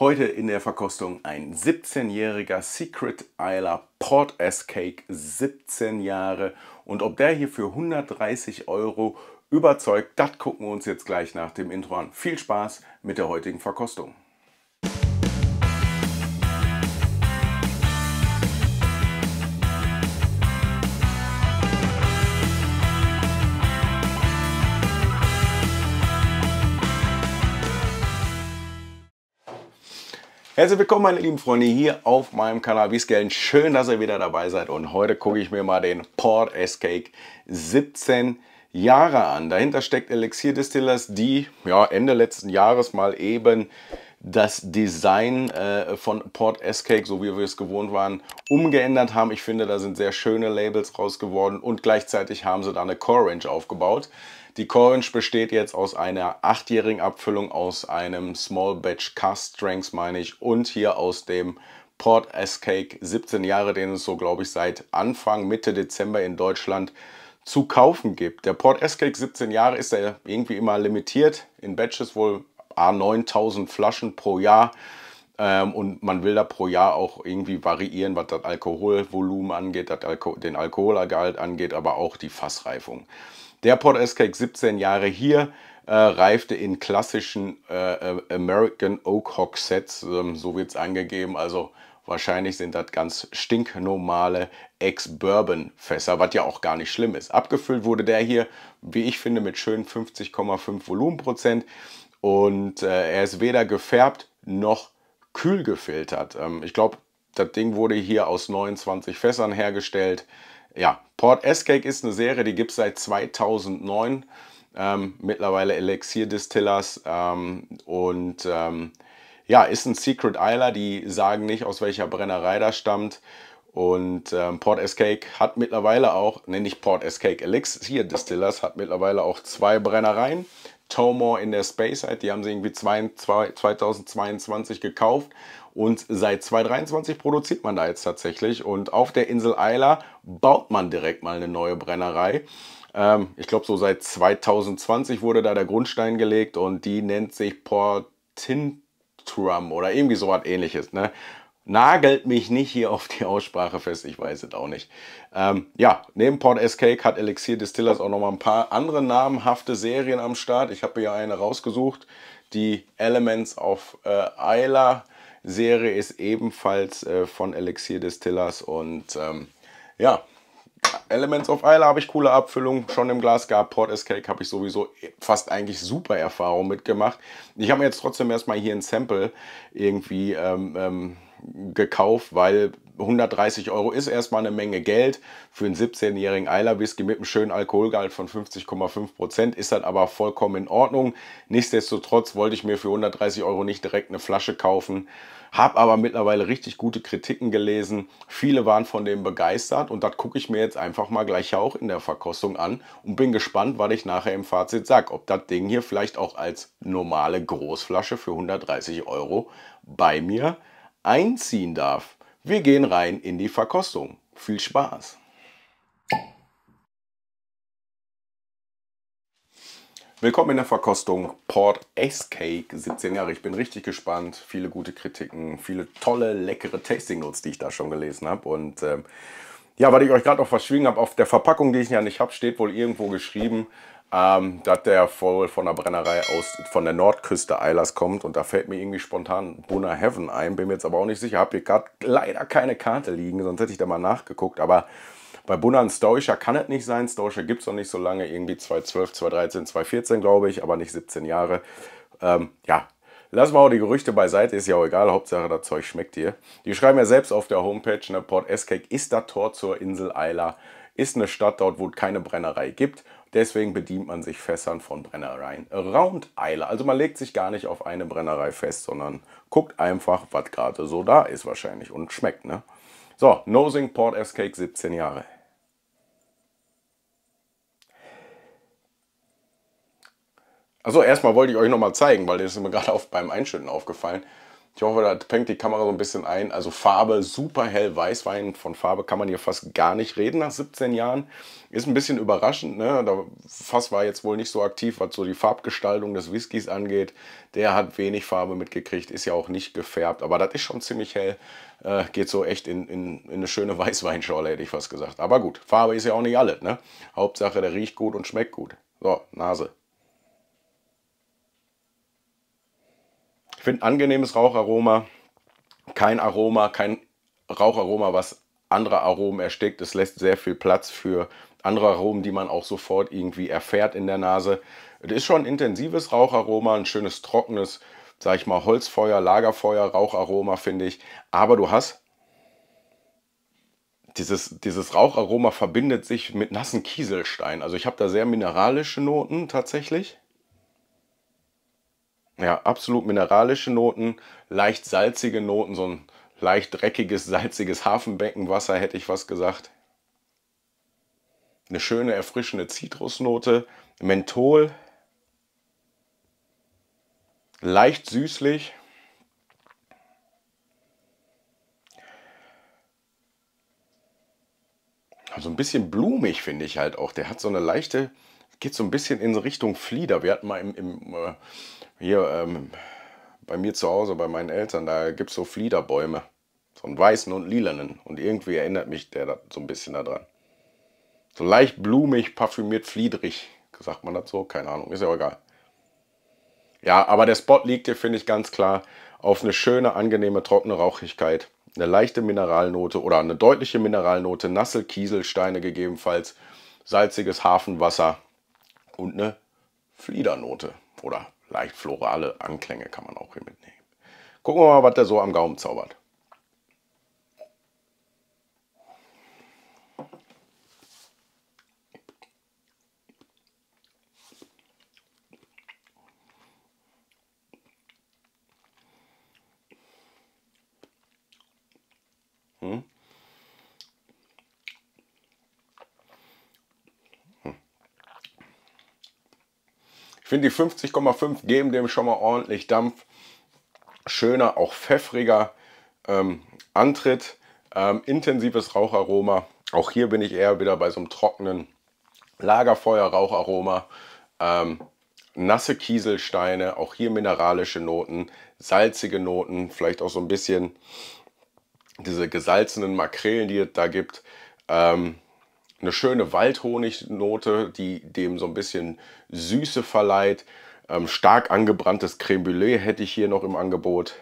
Heute in der Verkostung ein 17-jähriger Secret Isler Port S Cake, 17 Jahre. Und ob der hier für 130 Euro überzeugt, das gucken wir uns jetzt gleich nach dem Intro an. Viel Spaß mit der heutigen Verkostung. Herzlich willkommen meine lieben Freunde hier auf meinem Kanal Wiesgeln. Schön, dass ihr wieder dabei seid und heute gucke ich mir mal den Port Escape 17 Jahre an. Dahinter steckt Elixier Distillers, die ja, Ende letzten Jahres mal eben das Design äh, von Port S-Cake, so wie wir es gewohnt waren, umgeändert haben. Ich finde, da sind sehr schöne Labels raus geworden und gleichzeitig haben sie da eine Core Range aufgebaut. Die Core Range besteht jetzt aus einer achtjährigen Abfüllung, aus einem Small Batch Cast Strengths, meine ich, und hier aus dem Port S-Cake 17 Jahre, den es so, glaube ich, seit Anfang, Mitte Dezember in Deutschland zu kaufen gibt. Der Port S-Cake 17 Jahre ist ja irgendwie immer limitiert, in Batches wohl a 9000 Flaschen pro Jahr. Ähm, und man will da pro Jahr auch irgendwie variieren, was das Alkoholvolumen angeht, Alko den Alkoholgehalt angeht, aber auch die Fassreifung. Der Port Escake 17 Jahre hier äh, reifte in klassischen äh, äh American Oak Hawk Sets, ähm, so wird es angegeben. Also wahrscheinlich sind das ganz stinknormale Ex-Bourbon-Fässer, was ja auch gar nicht schlimm ist. Abgefüllt wurde der hier, wie ich finde, mit schönen 50,5 Volumenprozent. Und äh, er ist weder gefärbt noch kühl gefiltert. Ähm, ich glaube, das Ding wurde hier aus 29 Fässern hergestellt. Ja, Port S-Cake ist eine Serie, die gibt es seit 2009. Ähm, mittlerweile Elixier Distillers ähm, und ähm, ja, ist ein Secret Isler, die sagen nicht, aus welcher Brennerei das stammt. Und ähm, Port Escake hat mittlerweile auch, nenne ich Port Escake, Elixier Distillers hat mittlerweile auch zwei Brennereien. Tomor in der Space Eye. Die haben sie irgendwie 2022 gekauft und seit 2023 produziert man da jetzt tatsächlich. Und auf der Insel Isla baut man direkt mal eine neue Brennerei. Ähm, ich glaube, so seit 2020 wurde da der Grundstein gelegt und die nennt sich Portintrum oder irgendwie so was ähnliches. Ne? Nagelt mich nicht hier auf die Aussprache fest, ich weiß es auch nicht. Ähm, ja, neben Port Escape hat Elixir Distillers auch nochmal ein paar andere namhafte Serien am Start. Ich habe hier eine rausgesucht, die Elements of äh, Isla Serie ist ebenfalls äh, von Elixir Distillers und ähm, ja, Elements of Isla habe ich coole Abfüllung schon im Glas gehabt. Port Escape habe ich sowieso fast eigentlich super Erfahrung mitgemacht. Ich habe mir jetzt trotzdem erstmal hier ein Sample irgendwie ähm, ähm, gekauft, weil 130 Euro ist erstmal eine Menge Geld. Für einen 17-jährigen Eiler-Whisky mit einem schönen Alkoholgehalt von 50,5% Prozent ist das aber vollkommen in Ordnung. Nichtsdestotrotz wollte ich mir für 130 Euro nicht direkt eine Flasche kaufen, habe aber mittlerweile richtig gute Kritiken gelesen. Viele waren von dem begeistert und das gucke ich mir jetzt einfach mal gleich auch in der Verkostung an und bin gespannt, was ich nachher im Fazit sage. Ob das Ding hier vielleicht auch als normale Großflasche für 130 Euro bei mir ist einziehen darf. Wir gehen rein in die Verkostung. Viel Spaß! Willkommen in der Verkostung Port Ace Cake 17 Jahre. Ich bin richtig gespannt. Viele gute Kritiken, viele tolle, leckere Tasting Notes, die ich da schon gelesen habe. Und ähm, ja, weil ich euch gerade noch verschwiegen habe, auf der Verpackung, die ich ja nicht habe, steht wohl irgendwo geschrieben, ähm, dass der voll von der Brennerei aus, von der Nordküste Eilers kommt. Und da fällt mir irgendwie spontan Bonner Heaven ein. Bin mir jetzt aber auch nicht sicher. Habe hier gerade leider keine Karte liegen, sonst hätte ich da mal nachgeguckt. Aber bei Bunner und Stoischer kann es nicht sein. Stoischer gibt es noch nicht so lange. Irgendwie 2012, 2013, 2014 glaube ich, aber nicht 17 Jahre. Ähm, ja, Lassen wir auch die Gerüchte beiseite, ist ja auch egal, Hauptsache das Zeug schmeckt dir. Die schreiben ja selbst auf der Homepage, ne, Port Escake ist das Tor zur Insel Eiler, ist eine Stadt dort, wo es keine Brennerei gibt Deswegen bedient man sich Fässern von Brennereien. Round Eile. Also man legt sich gar nicht auf eine Brennerei fest, sondern guckt einfach, was gerade so da ist wahrscheinlich und schmeckt. Ne? So, Nosing Port S Cake 17 Jahre. Also erstmal wollte ich euch nochmal zeigen, weil das ist mir gerade beim Einschütten aufgefallen. Ich hoffe, das fängt die Kamera so ein bisschen ein. Also Farbe, super hell Weißwein. Von Farbe kann man hier fast gar nicht reden nach 17 Jahren. Ist ein bisschen überraschend. Ne? Der Fass war jetzt wohl nicht so aktiv, was so die Farbgestaltung des Whiskys angeht. Der hat wenig Farbe mitgekriegt, ist ja auch nicht gefärbt. Aber das ist schon ziemlich hell. Äh, geht so echt in, in, in eine schöne Weißweinschorle, hätte ich fast gesagt. Aber gut, Farbe ist ja auch nicht alles. Ne? Hauptsache, der riecht gut und schmeckt gut. So, Nase. Ich finde angenehmes Raucharoma, kein Aroma, kein Raucharoma, was andere Aromen erstickt. Es lässt sehr viel Platz für andere Aromen, die man auch sofort irgendwie erfährt in der Nase. Es ist schon ein intensives Raucharoma, ein schönes trockenes, sag ich mal, Holzfeuer, Lagerfeuer, Raucharoma, finde ich. Aber du hast dieses, dieses Raucharoma verbindet sich mit nassen Kieselstein. Also ich habe da sehr mineralische Noten tatsächlich ja, absolut mineralische Noten, leicht salzige Noten, so ein leicht dreckiges, salziges Hafenbeckenwasser hätte ich was gesagt. Eine schöne, erfrischende Zitrusnote, Menthol, leicht süßlich. Also ein bisschen blumig finde ich halt auch. Der hat so eine leichte, geht so ein bisschen in Richtung Flieder. Wir hatten mal im, im äh, hier, ähm, bei mir zu Hause, bei meinen Eltern, da gibt es so Fliederbäume. So einen weißen und lilanen. Und irgendwie erinnert mich der so ein bisschen daran. So leicht blumig, parfümiert, fliedrig. Sagt man dazu? Keine Ahnung, ist ja egal. Ja, aber der Spot liegt hier, finde ich, ganz klar auf eine schöne, angenehme, trockene Rauchigkeit, eine leichte Mineralnote oder eine deutliche Mineralnote, nasse Kieselsteine gegebenenfalls, salziges Hafenwasser und eine Fliedernote oder leicht florale Anklänge kann man auch hier mitnehmen. Gucken wir mal, was der so am Gaumen zaubert. Finde die 50,5 geben dem schon mal ordentlich Dampf. Schöner, auch pfeffriger ähm, Antritt. Ähm, intensives Raucharoma. Auch hier bin ich eher wieder bei so einem trockenen Lagerfeuer-Raucharoma. Ähm, nasse Kieselsteine, auch hier mineralische Noten, salzige Noten, vielleicht auch so ein bisschen diese gesalzenen Makrelen, die es da gibt. Ähm, eine schöne Waldhonignote, die dem so ein bisschen Süße verleiht. Ähm, stark angebranntes Creme Brûlée hätte ich hier noch im Angebot.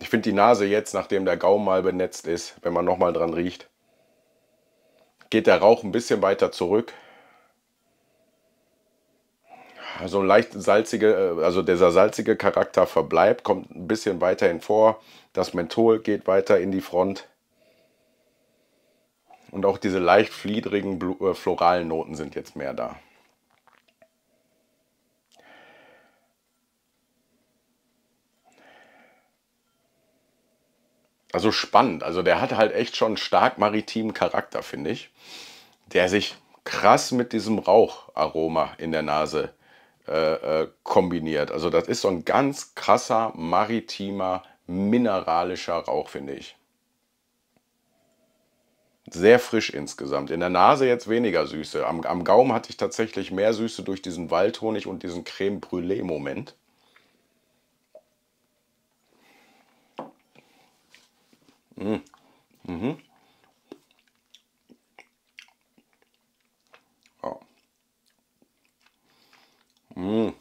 Ich finde die Nase jetzt, nachdem der Gaumen mal benetzt ist, wenn man nochmal dran riecht, geht der Rauch ein bisschen weiter zurück. So ein leicht salziger, äh, also dieser salzige Charakter verbleibt, kommt ein bisschen weiterhin vor. Das Menthol geht weiter in die Front. Und auch diese leicht fliedrigen äh, floralen Noten sind jetzt mehr da. Also spannend. Also der hat halt echt schon einen stark maritimen Charakter, finde ich. Der sich krass mit diesem Raucharoma in der Nase äh, äh kombiniert. Also das ist so ein ganz krasser maritimer mineralischer Rauch, finde ich. Sehr frisch insgesamt. In der Nase jetzt weniger Süße. Am, am Gaumen hatte ich tatsächlich mehr Süße durch diesen Waldhonig und diesen Creme Brûlée-Moment. Mmh. Mhm. Oh. Mmh.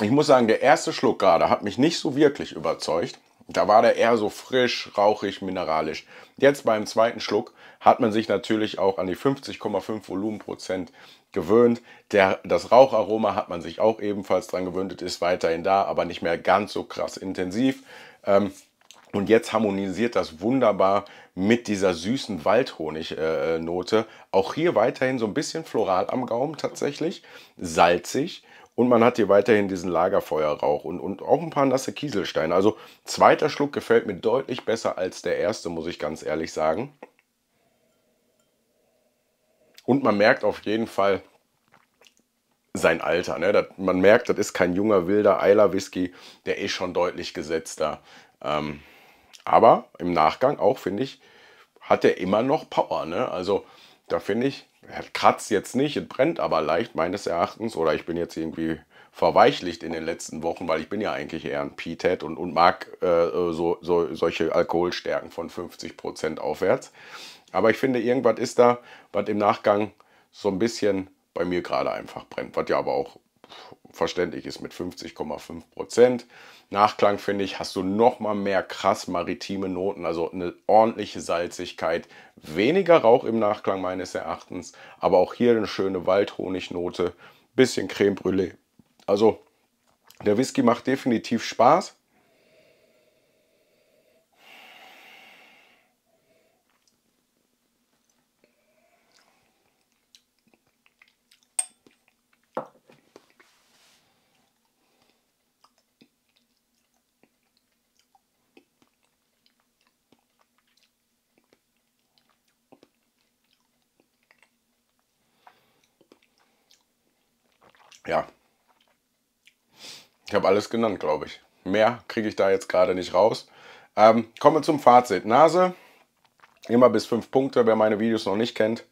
Ich muss sagen, der erste Schluck gerade hat mich nicht so wirklich überzeugt. Da war der eher so frisch, rauchig, mineralisch. Jetzt beim zweiten Schluck hat man sich natürlich auch an die 50,5 Volumenprozent gewöhnt. Der, das Raucharoma hat man sich auch ebenfalls dran gewöhnt, ist weiterhin da, aber nicht mehr ganz so krass intensiv. Ähm, und jetzt harmonisiert das wunderbar mit dieser süßen Waldhonignote. Äh, Auch hier weiterhin so ein bisschen floral am Gaumen tatsächlich, salzig und man hat hier weiterhin diesen Lagerfeuerrauch und, und auch ein paar nasse Kieselsteine. Also zweiter Schluck gefällt mir deutlich besser als der erste, muss ich ganz ehrlich sagen. Und man merkt auf jeden Fall sein Alter. Ne? Das, man merkt, das ist kein junger, wilder Eiler-Whisky. Der ist schon deutlich gesetzter. Ähm, aber im Nachgang auch, finde ich, hat er immer noch Power. Ne? Also da finde ich, kratzt jetzt nicht, es brennt aber leicht meines Erachtens oder ich bin jetzt irgendwie verweichlicht in den letzten Wochen, weil ich bin ja eigentlich eher ein PTED und, und mag äh, äh so, so, solche Alkoholstärken von 50% aufwärts. Aber ich finde, irgendwas ist da, was im Nachgang so ein bisschen bei mir gerade einfach brennt, was ja aber auch verständlich ist mit 50,5 Prozent. Nachklang finde ich, hast du noch mal mehr krass maritime Noten, also eine ordentliche Salzigkeit, weniger Rauch im Nachklang meines Erachtens, aber auch hier eine schöne Waldhonignote, bisschen Creme Brûlée. Also der Whisky macht definitiv Spaß. Ja. Ich habe alles genannt, glaube ich. Mehr kriege ich da jetzt gerade nicht raus. Ähm, kommen wir zum Fazit. Nase, immer bis 5 Punkte, wer meine Videos noch nicht kennt.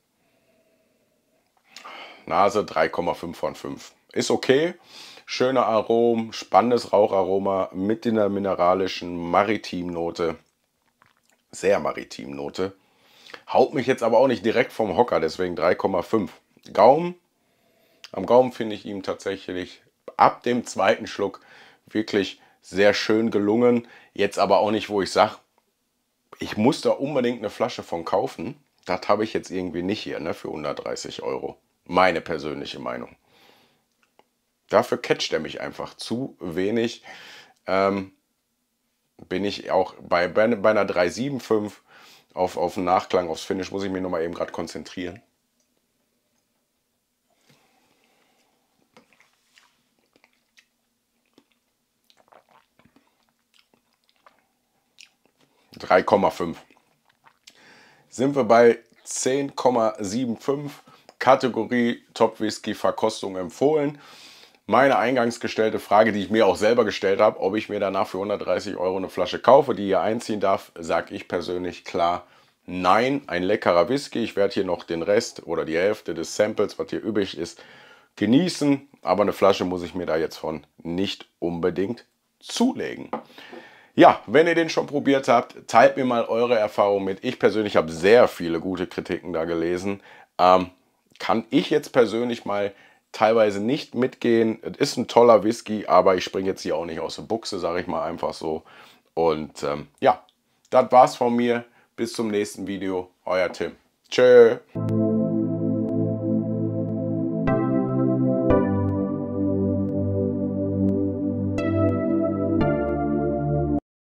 Nase 3,5 von 5. Ist okay. Schöner Arom, spannendes Raucharoma mit einer mineralischen Maritimnote. Sehr Maritimnote. Haut mich jetzt aber auch nicht direkt vom Hocker, deswegen 3,5. Gaumen am Gaumen finde ich ihm tatsächlich ab dem zweiten Schluck wirklich sehr schön gelungen. Jetzt aber auch nicht, wo ich sage, ich muss da unbedingt eine Flasche von kaufen. Das habe ich jetzt irgendwie nicht hier ne, für 130 Euro. Meine persönliche Meinung. Dafür catcht er mich einfach zu wenig. Ähm, bin ich auch bei, bei, bei einer 375 auf, auf den Nachklang, aufs Finish, muss ich mich nochmal eben gerade konzentrieren. 3,5. Sind wir bei 10,75 Kategorie Top Whisky Verkostung empfohlen. Meine eingangs gestellte Frage, die ich mir auch selber gestellt habe, ob ich mir danach für 130 Euro eine Flasche kaufe, die hier einziehen darf, sage ich persönlich klar nein. Ein leckerer Whisky. Ich werde hier noch den Rest oder die Hälfte des Samples, was hier übrig ist, genießen. Aber eine Flasche muss ich mir da jetzt von nicht unbedingt zulegen. Ja, wenn ihr den schon probiert habt, teilt mir mal eure Erfahrung mit. Ich persönlich habe sehr viele gute Kritiken da gelesen. Ähm, kann ich jetzt persönlich mal teilweise nicht mitgehen. Es ist ein toller Whisky, aber ich springe jetzt hier auch nicht aus der Buchse, sage ich mal einfach so. Und ähm, ja, das war's von mir. Bis zum nächsten Video. Euer Tim. Tschö.